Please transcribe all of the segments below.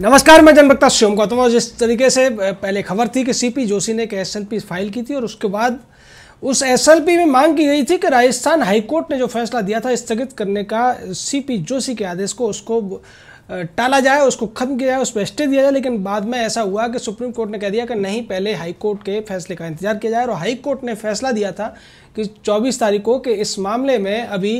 नमस्कार मैं जनभक्ता श्योम गौतम और जिस तरीके से पहले खबर थी कि सीपी जोशी ने एक एस फाइल की थी और उसके बाद उस एस में मांग की गई थी कि राजस्थान हाईकोर्ट ने जो फैसला दिया था स्थगित करने का सीपी जोशी के आदेश को उसको टाला जाए उसको खत्म किया जाए उस पर स्टे दिया जाए लेकिन बाद में ऐसा हुआ कि सुप्रीम कोर्ट ने कह दिया कि नहीं पहले हाई कोर्ट के फैसले का इंतजार किया जाए और हाई कोर्ट ने फैसला दिया था कि 24 तारीख को कि इस मामले में अभी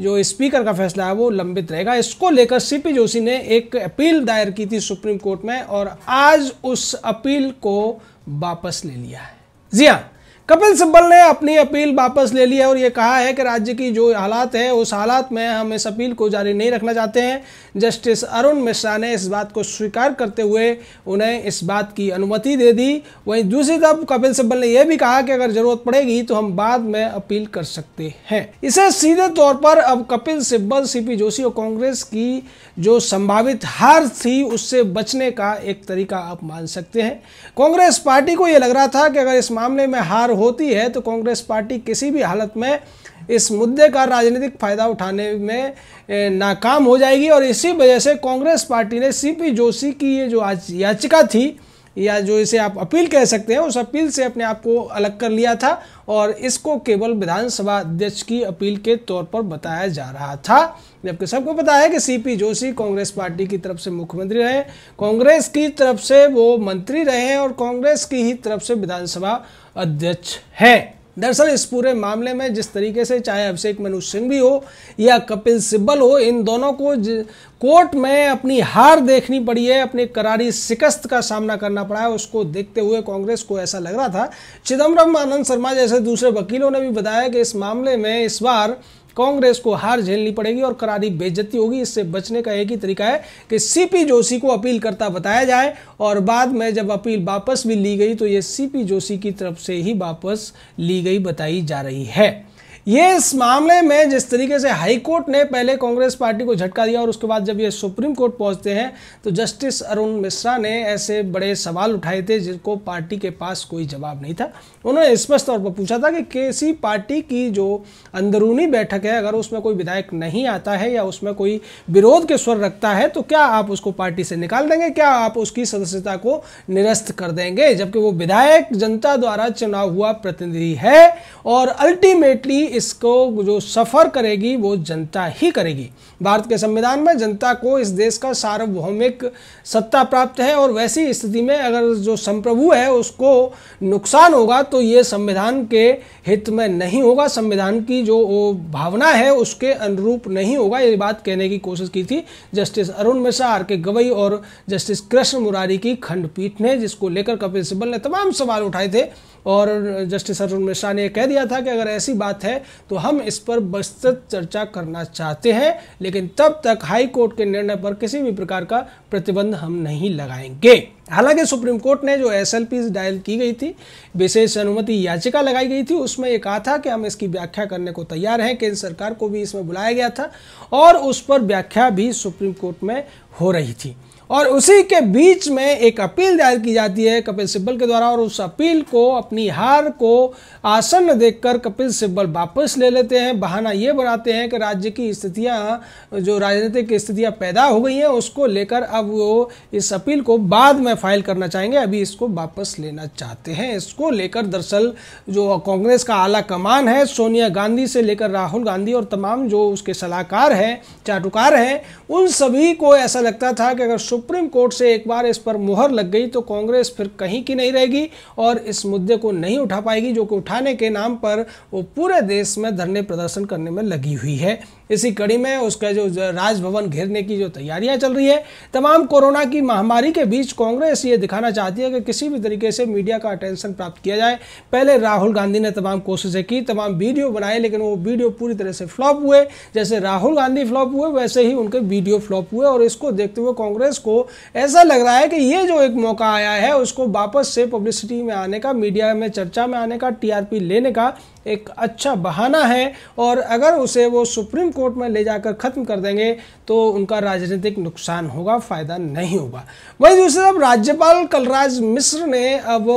जो स्पीकर का फैसला है वो लंबित रहेगा इसको लेकर सी जोशी ने एक अपील दायर की थी सुप्रीम कोर्ट में और आज उस अपील को वापस ले लिया है जी हाँ कपिल सिब्बल ने अपनी अपील वापस ले ली है और ये कहा है कि राज्य की जो हालात है उस हालात में हम इस अपील को जारी नहीं रखना चाहते हैं जस्टिस अरुण मिश्रा ने इस बात को स्वीकार करते हुए उन्हें इस बात की अनुमति दे दी वहीं दूसरी तरफ कपिल सिब्बल ने यह भी कहा कि अगर जरूरत पड़ेगी तो हम बाद में अपील कर सकते हैं इसे सीधे तौर पर अब कपिल सिब्बल सी जोशी और कांग्रेस की जो संभावित हार थी उससे बचने का एक तरीका आप मान सकते हैं कांग्रेस पार्टी को यह लग रहा था कि अगर इस मामले में हार होती है तो कांग्रेस पार्टी किसी भी हालत में इस मुद्दे का राजनीतिक फायदा उठाने में नाकाम हो जाएगी और इसी वजह से कांग्रेस पार्टी ने सीपी जोशी की ये जो आज याचिका थी या जो इसे आप अपील कह सकते हैं उस अपील से अपने आप को अलग कर लिया था और इसको केवल विधानसभा अध्यक्ष की अपील के तौर पर बताया जा रहा था जबकि सबको पता है कि सीपी जोशी कांग्रेस पार्टी की तरफ से मुख्यमंत्री रहे कांग्रेस की तरफ से वो मंत्री रहे और कांग्रेस की ही तरफ से विधानसभा अध्यक्ष हैं दरअसल इस पूरे मामले में जिस तरीके से चाहे अभिषेक मनु सिंह भी हो या कपिल सिब्बल हो इन दोनों को कोर्ट में अपनी हार देखनी पड़ी है अपनी करारी शिकस्त का सामना करना पड़ा है उसको देखते हुए कांग्रेस को ऐसा लग रहा था चिदम्बरम आनंद शर्मा जैसे दूसरे वकीलों ने भी बताया कि इस मामले में इस बार कांग्रेस को हार झेलनी पड़ेगी और करारी बेजती होगी इससे बचने का एक ही तरीका है कि सीपी जोशी को अपील करता बताया जाए और बाद में जब अपील वापस भी ली गई तो ये सीपी जोशी की तरफ से ही वापस ली गई बताई जा रही है ये इस मामले में जिस तरीके से हाई कोर्ट ने पहले कांग्रेस पार्टी को झटका दिया और उसके बाद जब ये सुप्रीम कोर्ट पहुंचते हैं तो जस्टिस अरुण मिश्रा ने ऐसे बड़े सवाल उठाए थे जिनको पार्टी के पास कोई जवाब नहीं था उन्होंने स्पष्ट तौर पर पूछा था कि किसी पार्टी की जो अंदरूनी बैठक है अगर उसमें कोई विधायक नहीं आता है या उसमें कोई विरोध के स्वर रखता है तो क्या आप उसको पार्टी से निकाल देंगे क्या आप उसकी सदस्यता को निरस्त कर देंगे जबकि वो विधायक जनता द्वारा चुनाव हुआ प्रतिनिधि है और अल्टीमेटली इसको जो सफ़र करेगी वो जनता ही करेगी भारत के संविधान में जनता को इस देश का सार्वभौमिक सत्ता प्राप्त है और वैसी स्थिति में अगर जो संप्रभु है उसको नुकसान होगा तो ये संविधान के हित में नहीं होगा संविधान की जो भावना है उसके अनुरूप नहीं होगा ये बात कहने की कोशिश की थी जस्टिस अरुण मिश्रा आर के गवई और जस्टिस कृष्ण मुरारी की खंडपीठ ने जिसको लेकर कपिल सिब्बल ने तमाम सवाल उठाए थे और जस्टिस अरुण मिश्रा ने कह दिया था कि अगर ऐसी बात है तो हम इस पर विस्तृत चर्चा करना चाहते हैं लेकिन तब तक हाई कोर्ट के निर्णय पर किसी भी प्रकार का प्रतिबंध हम नहीं लगाएंगे हालांकि सुप्रीम कोर्ट ने जो एस डायल की गई थी विशेष अनुमति याचिका लगाई गई थी उसमें ये कहा था कि हम इसकी व्याख्या करने को तैयार हैं केंद्र सरकार को भी इसमें बुलाया गया था और उस पर व्याख्या भी सुप्रीम कोर्ट में हो रही थी और उसी के बीच में एक अपील दायर की जाती है कपिल सिब्बल के द्वारा और उस अपील को अपनी हार को आसन्न देखकर कपिल सिब्बल वापस ले लेते हैं बहाना ये बनाते हैं कि राज्य की स्थितियाँ जो राजनीतिक स्थितियाँ पैदा हो गई हैं उसको लेकर अब वो इस अपील को बाद में फाइल करना चाहेंगे अभी इसको वापस लेना चाहते हैं इसको लेकर दरअसल जो कांग्रेस का आला कमान है सोनिया गांधी से लेकर राहुल गांधी और तमाम जो उसके सलाहकार हैं चाटुकार हैं उन सभी को ऐसा लगता था कि अगर शुभ सुप्रीम कोर्ट से एक बार इस पर मुहर लग गई तो कांग्रेस फिर कहीं की नहीं रहेगी और इस मुद्दे को नहीं उठा पाएगी जो कि उठाने के नाम पर वो पूरे देश में धरने प्रदर्शन करने में लगी हुई है इसी कड़ी में उसका जो राजभवन घेरने की जो तैयारियां चल रही है तमाम कोरोना की महामारी के बीच कांग्रेस ये दिखाना चाहती है कि किसी भी तरीके से मीडिया का अटेंशन प्राप्त किया जाए पहले राहुल गांधी ने तमाम कोशिशें की तमाम वीडियो बनाए लेकिन वो वीडियो पूरी तरह से फ्लॉप हुए जैसे राहुल गांधी फ्लॉप हुए वैसे ही उनके वीडियो फ्लॉप हुए और इसको देखते हुए कांग्रेस को को ऐसा लग रहा है कि ये जो एक मौका आया है उसको वापस से पब्लिसिटी में आने का मीडिया में चर्चा में आने का टीआरपी लेने का एक अच्छा बहाना है और अगर उसे वो सुप्रीम कोर्ट में ले जाकर ख़त्म कर देंगे तो उनका राजनीतिक नुकसान होगा फ़ायदा नहीं होगा वही दूसरी तरफ राज्यपाल कलराज मिश्र ने अब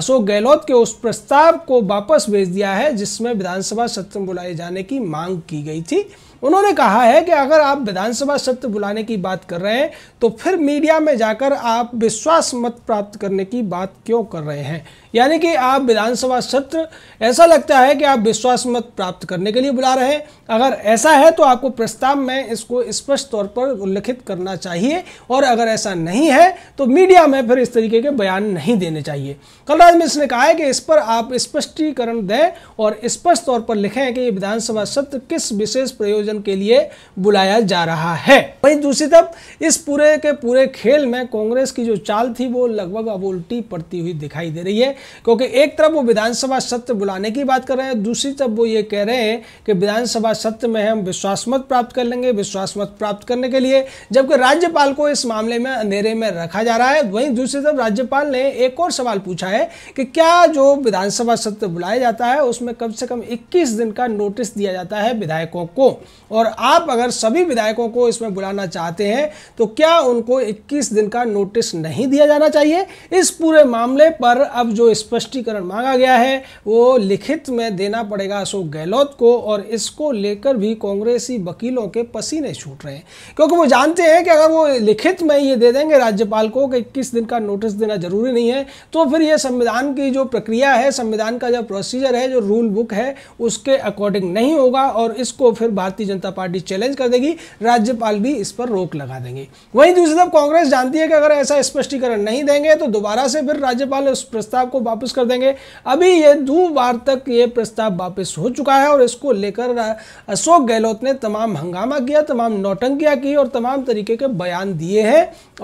अशोक गहलोत के उस प्रस्ताव को वापस भेज दिया है जिसमें विधानसभा सत्र बुलाए जाने की मांग की गई थी उन्होंने कहा है कि अगर आप विधानसभा सत्र बुलाने की बात कर रहे हैं तो फिर मीडिया में जाकर आप विश्वास मत प्राप्त करने की बात क्यों कर रहे हैं यानी कि आप विधानसभा सत्र ऐसा लगता है कि आप विश्वास मत प्राप्त करने के लिए बुला रहे हैं अगर ऐसा है तो आपको प्रस्ताव में इसको स्पष्ट तौर पर उल्लिखित करना चाहिए और अगर ऐसा नहीं है तो मीडिया में फिर इस तरीके के बयान नहीं देने चाहिए कलराज मिश्र ने कहा है कि इस पर आप स्पष्टीकरण दें और स्पष्ट तौर पर लिखें कि विधानसभा सत्र किस विशेष प्रयोजन आयोजन के लिए बुलाया जा रहा है वहीं दूसरी तरफ इस पूरे के पूरे खेल में कांग्रेस की जो चाल थी वो लगभग अब उल्टी पड़ती हुई दिखाई दे रही है क्योंकि एक तरफ वो विधानसभा सत्र बुलाने की बात कर रहे हैं दूसरी तरफ वो ये कह रहे हैं कि विधानसभा सत्र में हम विश्वास मत प्राप्त कर लेंगे विश्वास मत प्राप्त करने के लिए जबकि राज्यपाल को इस मामले में अंधेरे में रखा जा रहा है वहीं दूसरी तरफ राज्यपाल ने एक और सवाल पूछा है कि क्या जो विधानसभा सत्र बुलाया जाता है उसमें कम से कम 21 दिन का नोटिस दिया जाता है विधायकों को और आप अगर सभी विधायकों को इसमें बुलाना चाहते हैं तो क्या उनको 21 दिन का नोटिस नहीं दिया जाना चाहिए इस पूरे मामले पर अब जो स्पष्टीकरण मांगा गया है वो लिखित में देना पड़ेगा अशोक गहलोत को और इसको लेकर भी कांग्रेसी वकीलों के पसीने छूट रहे हैं क्योंकि वो जानते हैं कि अगर वो लिखित में ये दे देंगे राज्यपाल को कि इक्कीस दिन का नोटिस देना जरूरी नहीं है तो फिर ये संविधान की जो प्रक्रिया है संविधान का जो प्रोसीजर है जो रूल बुक है उसके अकॉर्डिंग नहीं होगा और इसको फिर भारतीय भारतीय जनता पार्टी चैलेंज कर देगी राज्यपाल भी इस पर रोक लगा देंगे वहीं दूसरी तरफ कांग्रेस जानती है कि अगर ऐसा स्पष्टीकरण नहीं देंगे तो दोबारा से फिर राज्यपाल उस प्रस्ताव को वापस कर देंगे अभी ये दो बार तक ये प्रस्ताव वापस हो चुका है और इसको लेकर अशोक गहलोत ने तमाम हंगामा किया तमाम नौटंकियाँ की और तमाम तरीके के बयान दिए हैं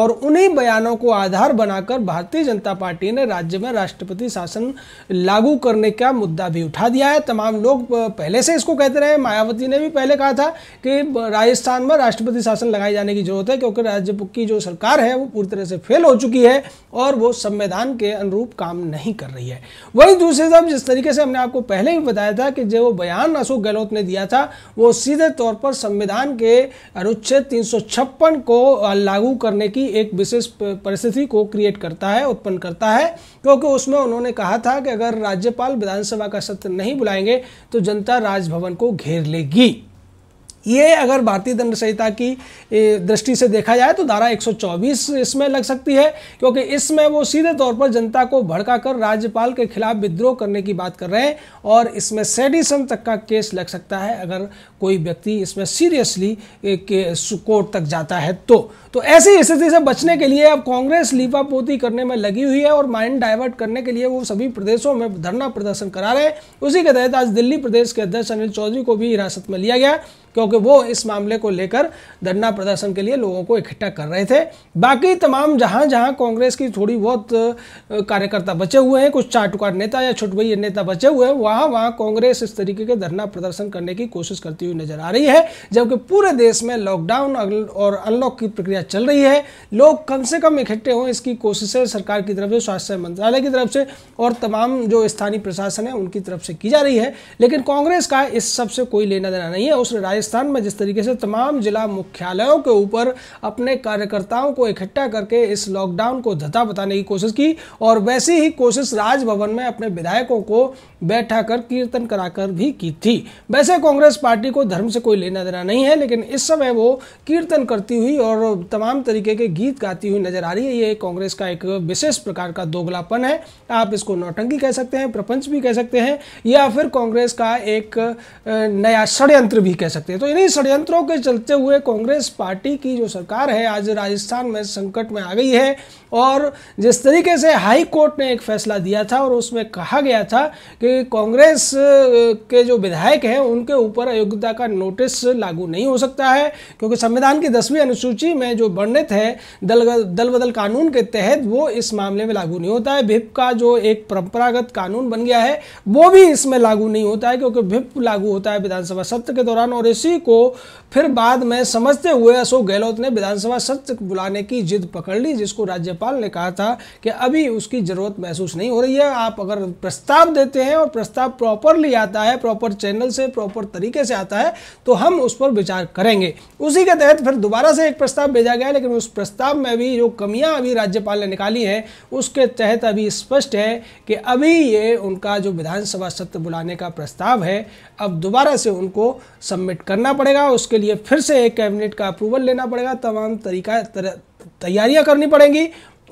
और उन्हीं बयानों को आधार बनाकर भारतीय जनता पार्टी ने राज्य में राष्ट्रपति शासन लागू करने का मुद्दा भी उठा दिया है तमाम लोग पहले से इसको कहते रहे मायावती ने भी पहले कहा कहा था कि राजस्थान में राष्ट्रपति शासन लगाए जाने की जरूरत है क्योंकि राज्य की जो सरकार है वो पूरी तरह से फेल हो चुकी है और वो संविधान के अनुरूप काम नहीं कर रही है वही दूसरी तरफ जिस तरीके से हमने आपको पहले ही बताया था कि जो बयान अशोक गहलोत ने दिया था वो सीधे तौर पर संविधान के अनुच्छेद तीन को लागू करने की एक विशेष परिस्थिति को क्रिएट करता है उत्पन्न करता है क्योंकि उसमें उन्होंने कहा था कि अगर राज्यपाल विधानसभा का सत्र नहीं बुलाएंगे तो जनता राजभवन को घेर लेगी ये अगर भारतीय दंड संहिता की दृष्टि से देखा जाए तो धारा 124 इसमें लग सकती है क्योंकि इसमें वो सीधे तौर पर जनता को भड़काकर राज्यपाल के खिलाफ विद्रोह करने की बात कर रहे हैं और इसमें सेडिसन तक का केस लग सकता है अगर कोई व्यक्ति इसमें सीरियसली कोर्ट तक जाता है तो तो ऐसी स्थिति से बचने के लिए अब कांग्रेस लीपापोती करने में लगी हुई है और माइंड डाइवर्ट करने के लिए वो सभी प्रदेशों में धरना प्रदर्शन करा रहे हैं उसी के तहत आज दिल्ली प्रदेश के अध्यक्ष अनिल चौधरी को भी हिरासत में लिया गया क्योंकि वो इस मामले को लेकर धरना प्रदर्शन के लिए लोगों को इकट्ठा कर रहे थे बाकी तमाम जहां जहां कांग्रेस की थोड़ी बहुत कार्यकर्ता बचे हुए हैं कुछ चाटुकार नेता या भैया नेता बचे हुए हैं वहां वहां कांग्रेस इस तरीके के धरना प्रदर्शन करने की कोशिश करती हुई नजर आ रही है जबकि पूरे देश में लॉकडाउन और अनलॉक की प्रक्रिया चल रही है लोग कम से कम इकट्ठे हों इसकी कोशिशें सरकार की तरफ से स्वास्थ्य मंत्रालय की तरफ से और तमाम जो स्थानीय प्रशासन है उनकी तरफ से की जा रही है लेकिन कांग्रेस का इस सबसे कोई लेना देना नहीं है उसने राज्य राजस्थान में जिस तरीके से तमाम जिला मुख्यालयों के ऊपर अपने कार्यकर्ताओं को इकट्ठा करके इस लॉकडाउन को धता बताने की कोशिश की और वैसी ही कोशिश राजभवन में अपने विधायकों को बैठा कर कीर्तन कराकर भी की थी वैसे कांग्रेस पार्टी को धर्म से कोई लेना देना नहीं है लेकिन इस समय वो कीर्तन करती हुई और तमाम तरीके के गीत गाती हुई नजर आ रही है ये कांग्रेस का एक विशेष प्रकार का दोगलापन है आप इसको नौटंकी कह सकते हैं प्रपंच भी कह सकते हैं या फिर कांग्रेस का एक नया षड्यंत्र भी कह सकते हैं सकते हैं तो इन्हीं षड्यंत्रों के चलते हुए कांग्रेस पार्टी की जो सरकार है आज राजस्थान में संकट में आ गई है और जिस तरीके से हाई कोर्ट ने एक फैसला दिया था और उसमें कहा गया था कि कांग्रेस के जो विधायक हैं उनके ऊपर अयोग्यता का नोटिस लागू नहीं हो सकता है क्योंकि संविधान की दसवीं अनुसूची में जो वर्णित है दल दल बदल कानून के तहत वो इस मामले में लागू नहीं होता है भिप का जो एक परंपरागत कानून बन गया है वो भी इसमें लागू नहीं होता है क्योंकि भिप लागू होता है विधानसभा सत्र के दौरान और इस उसी को फिर बाद में समझते हुए अशोक गहलोत ने विधानसभा सत्र बुलाने की जिद पकड़ ली जिसको राज्यपाल ने कहा था कि अभी उसकी ज़रूरत महसूस नहीं हो रही है आप अगर प्रस्ताव देते हैं और प्रस्ताव प्रॉपरली आता है प्रॉपर चैनल से प्रॉपर तरीके से आता है तो हम उस पर विचार करेंगे उसी के तहत फिर दोबारा से एक प्रस्ताव भेजा गया लेकिन उस प्रस्ताव में भी जो कमियाँ अभी राज्यपाल ने निकाली हैं उसके तहत अभी स्पष्ट है कि अभी ये उनका जो विधानसभा सत्र बुलाने का प्रस्ताव है अब दोबारा से उनको सबमिट करना पड़ेगा उसके लिए फिर से एक कैबिनेट का अप्रूवल लेना पड़ेगा तमाम तरीका तैयारियां करनी पड़ेंगी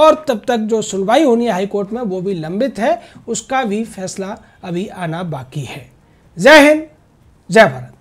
और तब तक जो सुनवाई होनी है हाईकोर्ट में वो भी लंबित है उसका भी फैसला अभी आना बाकी है जय हिंद जय भारत